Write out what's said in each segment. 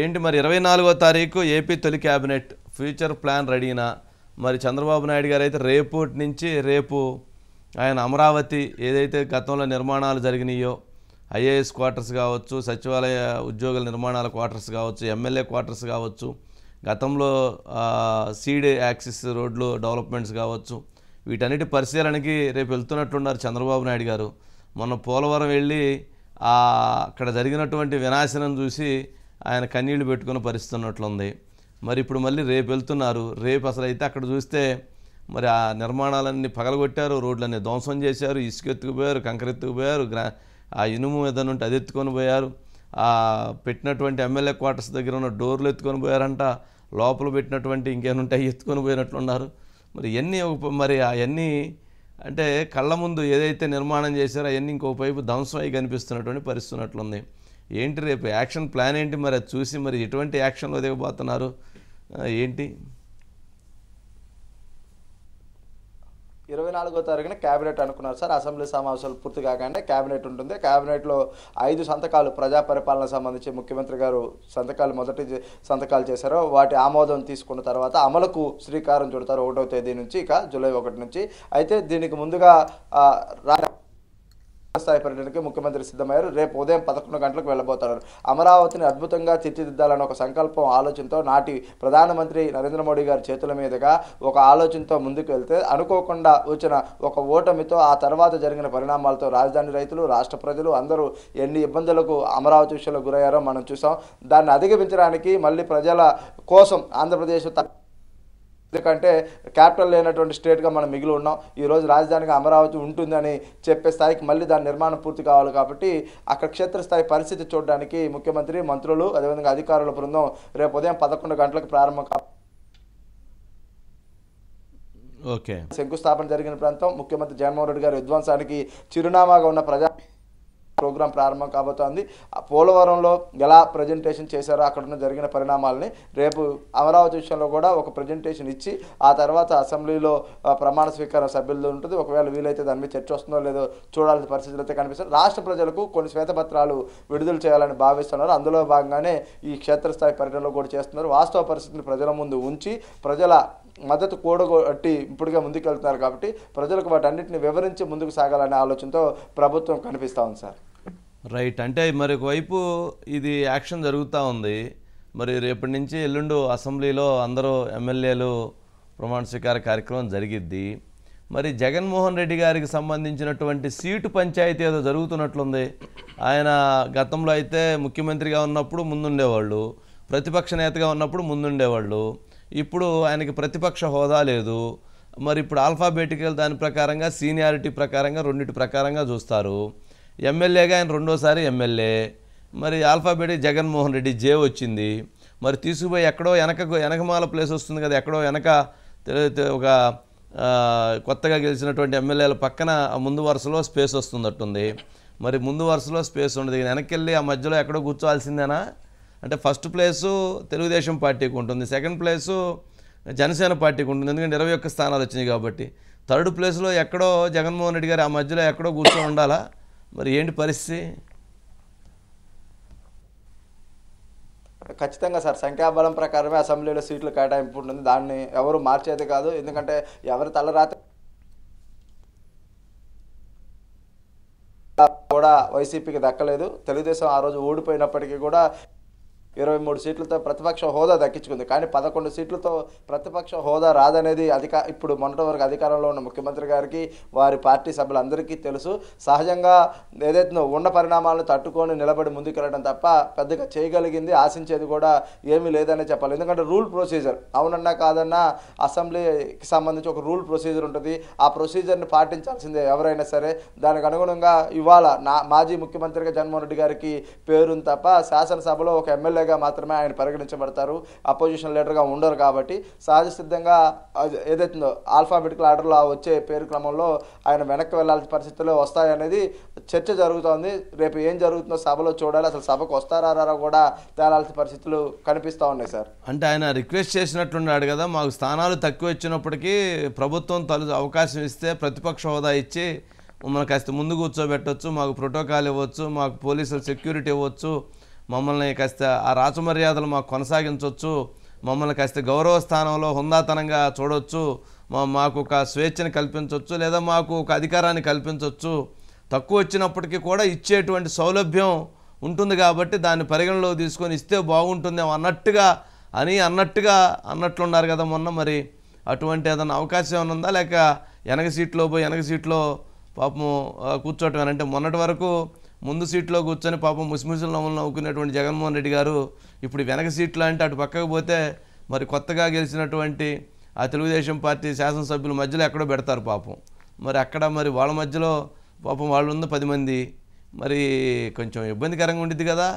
ఏంటి మరి ఇరవై నాలుగో తారీఖు ఏపీ తొలి క్యాబినెట్ ఫ్యూచర్ ప్లాన్ రెడీనా మరి చంద్రబాబు నాయుడు గారు అయితే రేపు నుంచి రేపు ఆయన అమరావతి ఏదైతే గతంలో నిర్మాణాలు జరిగినాయో ఐఏఎస్ క్వార్టర్స్ కావచ్చు సచివాలయ ఉద్యోగుల నిర్మాణాల క్వార్టర్స్ కావచ్చు ఎమ్మెల్యే క్వార్టర్స్ కావచ్చు గతంలో సీడ్ యాక్సిస్ రోడ్లు డెవలప్మెంట్స్ కావచ్చు వీటన్నిటి పరిశీలనకి రేపు వెళ్తున్నట్లున్నారు చంద్రబాబు నాయుడు గారు మొన్న పోలవరం వెళ్ళి అక్కడ జరిగినటువంటి వినాశనం చూసి ఆయన కన్నీళ్లు పెట్టుకుని పరిస్థితున్నట్లుంది మరి ఇప్పుడు మళ్ళీ రేపు వెళ్తున్నారు రేపు అసలు అయితే అక్కడ చూస్తే మరి ఆ నిర్మాణాలన్నీ పగలగొట్టారు రోడ్లన్నీ ధ్వంసం చేశారు ఇసుక ఎత్తుకుపోయారు కంకర ఎత్తుకుపోయారు ఆ ఇనుము మీద నుండి అది ఎత్తుకొని పోయారు ఆ పెట్టినటువంటి ఎమ్మెల్యే క్వార్టర్స్ దగ్గర ఉన్న డోర్లు ఎత్తుకొని పోయారంట లోపల పెట్టినటువంటి అవి ఎత్తుకొని పోయినట్లున్నారు మరి ఎన్ని మరి అవన్నీ అంటే కళ్ళ ముందు ఏదైతే నిర్మాణం చేశారో అవన్నీ ఇంకో పైపు ధ్వంసం అయి కనిపిస్తున్నటువంటి పరిస్థితున్నట్లుంది ఏంటి రేపు యాక్షన్ ప్లాన్ ఏంటి మరి అది చూసి మరి ఎటువంటి యాక్షన్లో దిగబోతున్నారు ఏంటి ఇరవై నాలుగో తారీఖున కేబినెట్ అనుకున్నారు సార్ అసెంబ్లీ సమావేశాలు పూర్తి కాగానే కేబినెట్ ఉంటుంది కేబినెట్లో ఐదు సంతకాలు ప్రజా పరిపాలన సంబంధించి ముఖ్యమంత్రి గారు సంతకాలు మొదటి సంతకాలు చేశారు వాటి ఆమోదం తీసుకున్న తర్వాత అమలుకు శ్రీకారం చుడతారు ఒకటో తేదీ నుంచి ఇక జూలై ఒకటి నుంచి అయితే దీనికి ముందుగా రా స్థాయి పర్యటనకి ముఖ్యమంత్రి సిద్ధమయ్యారు రేపు ఉదయం పదకొండు గంటలకు వెళ్ళబోతున్నారు అమరావతిని అద్భుతంగా తీర్చిదిద్దాలన్న ఒక సంకల్పం ఆలోచనతో నాటి ప్రధానమంత్రి నరేంద్ర మోడీ గారి చేతుల మీదుగా ఒక ఆలోచనతో ముందుకు వెళ్తే అనుకోకుండా వచ్చిన ఒక ఓటమితో ఆ తర్వాత జరిగిన పరిణామాలతో రాజధాని రైతులు రాష్ట్ర ప్రజలు అందరూ ఎన్ని ఇబ్బందులకు అమరావతి విషయంలో గురయ్యారో మనం చూసాం దాన్ని అధిగమించడానికి మళ్ళీ ప్రజల కోసం ఆంధ్రప్రదేశ్ ఎందుకంటే క్యాపిటల్ లేనటువంటి స్టేట్గా మనం మిగిలి ఉన్నాం ఈరోజు రాజధానిగా అమరావతి ఉంటుందని చెప్పే స్థాయికి మళ్ళీ దాని నిర్మాణం పూర్తి కావాలి కాబట్టి అక్కడ క్షేత్రస్థాయి పరిస్థితి చూడడానికి ముఖ్యమంత్రి మంత్రులు అదేవిధంగా అధికారుల బృందం రేపు ఉదయం పదకొండు గంటలకు ప్రారంభం కా ఓకే శంకుస్థాపన జరిగిన ప్రాంతం ముఖ్యమంత్రి జగన్మోహన్ రెడ్డి గారి విధ్వంసానికి చిరునామాగా ఉన్న ప్రజా ప్రోగ్రాం ప్రారంభం కాబోతోంది పోలవరంలో ఎలా ప్రజెంటేషన్ చేశారో ఉన్న జరిగిన పరిణామాలని రేపు అమరావతి విషయంలో కూడా ఒక ప్రజెంటేషన్ ఇచ్చి ఆ తర్వాత అసెంబ్లీలో ప్రమాణ స్వీకార సభ్యులతో ఉంటుంది ఒకవేళ వీలైతే దాని మీద చర్చ వస్తుందో లేదో చూడాల్సిన పరిస్థితులు అయితే కనిపిస్తుంది రాష్ట్ర ప్రజలకు కొన్ని శ్వేతపత్రాలు విడుదల చేయాలని భావిస్తున్నారు అందులో భాగంగానే ఈ క్షేత్రస్థాయి పర్యటనలో కూడా చేస్తున్నారు వాస్తవ పరిస్థితిని ప్రజల ముందు ఉంచి ప్రజల మద్దతు కూడగొట్టి ఇప్పుడుగా ముందుకెళ్తున్నారు కాబట్టి ప్రజలకు వాటన్నిటిని వివరించి ముందుకు సాగాలనే ఆలోచనతో ప్రభుత్వం కనిపిస్తూ ఉంది సార్ రైట్ అంటే మరి ఒకవైపు ఇది యాక్షన్ జరుగుతూ ఉంది మరి రేపటి నుంచి ఎల్లుండు అసెంబ్లీలో అందరూ ఎమ్మెల్యేలు ప్రమాణ స్వీకార కార్యక్రమం జరిగిద్ది మరి జగన్మోహన్ రెడ్డి గారికి సంబంధించినటువంటి సీటు పంచాయతీ ఏదో జరుగుతున్నట్లుంది ఆయన గతంలో అయితే ముఖ్యమంత్రిగా ఉన్నప్పుడు ముందుండేవాళ్ళు ప్రతిపక్ష నేతగా ఉన్నప్పుడు ముందుండేవాళ్ళు ఇప్పుడు ఆయనకి ప్రతిపక్ష హోదా లేదు మరి ఇప్పుడు ఆల్ఫాబెటికల్ దాని ప్రకారంగా సీనియారిటీ ప్రకారంగా రెండింటి ప్రకారంగా చూస్తారు ఎమ్మెల్యేగా ఆయన రెండోసారి ఎమ్మెల్యే మరి ఆల్ఫాబెటిక్ జగన్మోహన్ రెడ్డి జే వచ్చింది మరి తీసుకుపోయి ఎక్కడో వెనక వెనకమాల ప్లేస్ వస్తుంది కదా ఎక్కడో వెనక ఒక కొత్తగా గెలిచినటువంటి ఎమ్మెల్యేల పక్కన ముందు వరుసలో స్పేస్ వస్తున్నట్టుంది మరి ముందు వరుసలో స్పేస్ ఉండదు వెనక్కి వెళ్ళి ఆ మధ్యలో ఎక్కడో కూర్చోవాల్సిందేనా అంటే ఫస్ట్ ప్లేసు తెలుగుదేశం పార్టీకి ఉంటుంది సెకండ్ ప్లేసు జనసేన పార్టీకి ఉంటుంది ఎందుకంటే ఇరవై ఒక్క స్థానాలు వచ్చినాయి కాబట్టి థర్డ్ ప్లేస్లో ఎక్కడో జగన్మోహన్ రెడ్డి గారు ఆ మధ్యలో ఎక్కడో కూర్చొని ఉండాలా మరి ఏంటి పరిస్థితి ఖచ్చితంగా సార్ సంఖ్యాబలం ప్రకారమే అసెంబ్లీలో సీట్లు కేటాయింపు ఉంటుంది దాన్ని ఎవరు మార్చేది కాదు ఎందుకంటే ఎవరు తలరాత్రి కూడా వైసీపీకి దక్కలేదు తెలుగుదేశం ఆ రోజు ఓడిపోయినప్పటికీ కూడా ఇరవై మూడు సీట్లతో ప్రతిపక్ష హోదా దక్కించుకుంది కానీ పదకొండు సీట్లతో ప్రతిపక్ష హోదా రాదనేది అధిక ఇప్పుడు మొన్నటి వరకు అధికారంలో ఉన్న ముఖ్యమంత్రి గారికి వారి పార్టీ సభ్యులందరికీ తెలుసు సహజంగా ఏదైతే ఉన్న పరిణామాలను తట్టుకొని నిలబడి ముందుకెళ్ళడం తప్ప పెద్దగా చేయగలిగింది ఆశించేది కూడా ఏమీ లేదనే చెప్పాలి ఎందుకంటే రూల్ ప్రొసీజర్ అవునన్నా కాదన్నా అసెంబ్లీకి సంబంధించి ఒక రూల్ ప్రొసీజర్ ఉంటుంది ఆ ప్రొసీజర్ని పాటించాల్సిందే ఎవరైనా సరే దానికి అనుగుణంగా ఇవాళ నా మాజీ ముఖ్యమంత్రిగా జగన్మోహన్ రెడ్డి గారికి పేరుని తప్ప శాసనసభలో ఒక ఎమ్మెల్యే లీడర్గా మాత్రమే ఆయన పరిగణించబడతారు అపోజిషన్ లీడర్గా ఉండరు కాబట్టి సహజ సిద్ధంగా ఏదైతుందో ఆల్ఫాబెటికల్ ఆర్డర్లో వచ్చే పేరు క్రమంలో ఆయన వెనక్కి వెళ్ళాల్సిన పరిస్థితుల్లో వస్తాయనేది చర్చ జరుగుతోంది రేపు ఏం జరుగుతుందో సభలో చూడాలి అసలు సభకు వస్తారా రారా కూడా తేలాల్సిన పరిస్థితులు కనిపిస్తూ ఉన్నాయి సార్ అంటే ఆయన రిక్వెస్ట్ చేసినట్టున్నాడు కదా మాకు స్థానాలు తక్కువ ఇచ్చినప్పటికీ ప్రభుత్వం తలు అవకాశం ఇస్తే ప్రతిపక్ష హోదా ఇచ్చి మమ్మల్ని కాస్త ముందు కూర్చోబెట్టవచ్చు మాకు ప్రోటోకాల్ ఇవ్వచ్చు మాకు పోలీసులు సెక్యూరిటీ ఇవ్వచ్చు మమ్మల్ని కాస్త ఆ రాచమర్యాదలు మాకు కొనసాగించవచ్చు మమ్మల్ని కాస్త గౌరవ స్థానంలో హుందాతనంగా చూడవచ్చు మాకు ఒక స్వేచ్ఛను కల్పించవచ్చు లేదా మాకు ఒక అధికారాన్ని కల్పించవచ్చు తక్కువ వచ్చినప్పటికీ కూడా ఇచ్చేటువంటి సౌలభ్యం ఉంటుంది కాబట్టి దాన్ని పరిగణలో తీసుకొని ఇస్తే బాగుంటుందేమో అన్నట్టుగా అని అన్నట్టుగా అన్నట్లున్నారు కదా మొన్న మరి అటువంటి ఏదైనా అవకాశం ఏమైనా ఉందా లేక వెనక సీట్లో పోయి వెనక సీట్లో పాపము కూర్చోవటం అంటే మొన్నటి వరకు ముందు సీట్లో కూర్చొని పాపం ముసిముసిల నవ్వులు నవ్వుకునేటువంటి జగన్మోహన్ రెడ్డి గారు ఇప్పుడు వెనక సీట్లో అంటే అటు పక్కకు పోతే మరి కొత్తగా గెలిచినటువంటి ఆ తెలుగుదేశం పార్టీ శాసనసభ్యుల మధ్యలో ఎక్కడో పెడతారు పాపం మరి అక్కడ మరి వాళ్ళ మధ్యలో పాపం వాళ్ళు ఉన్న పది మంది మరి కొంచెం ఇబ్బందికరంగా ఉండిద్ది కదా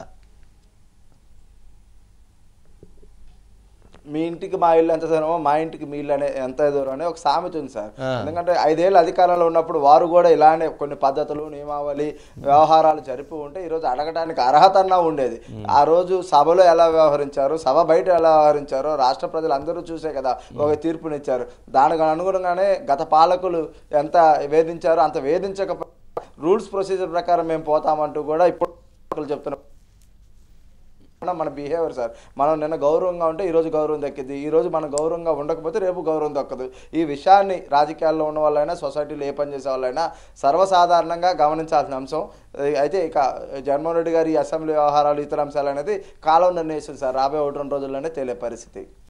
మీ ఇంటికి మా ఇల్లు ఎంత దూరమో మా ఇంటికి మీ ఇల్లు అనే ఎంత దూరం అనే ఒక సామెత ఉంది సార్ ఎందుకంటే ఐదేళ్ళు అధికారంలో ఉన్నప్పుడు వారు కూడా ఇలానే కొన్ని పద్ధతులు నియమావళి వ్యవహారాలు జరిపి ఉంటే ఈరోజు అడగడానికి అర్హత అన్నా ఉండేది ఆ రోజు సభలో ఎలా వ్యవహరించారు సభ బయట ఎలా వ్యవహరించారో రాష్ట్ర ప్రజలు అందరూ చూసే కదా ఒక తీర్పునిచ్చారు దానికి అనుగుణంగానే గత పాలకులు ఎంత వేధించారో అంత వేధించక రూల్స్ ప్రొసీజర్ ప్రకారం మేము పోతామంటూ కూడా ఇప్పుడు చెప్తున్నాం మన బిహేవియర్ సార్ మనం నిన్న గౌరవంగా ఉంటే ఈరోజు గౌరవం దక్కింది ఈరోజు మనం గౌరవంగా ఉండకపోతే రేపు గౌరవం దక్కదు ఈ విషయాన్ని రాజకీయాల్లో ఉన్న వాళ్ళైనా సొసైటీలో ఏ పని చేసే వాళ్ళైనా సర్వసాధారణంగా గమనించాల్సిన అంశం అయితే ఇక జగన్మోహన్ రెడ్డి గారి అసెంబ్లీ వ్యవహారాలు ఇతర అంశాలు అనేది కాలం నిర్ణయిస్తుంది సార్ రాబోయే ఒకటి రెండు రోజుల్లోనే తెలియ పరిస్థితి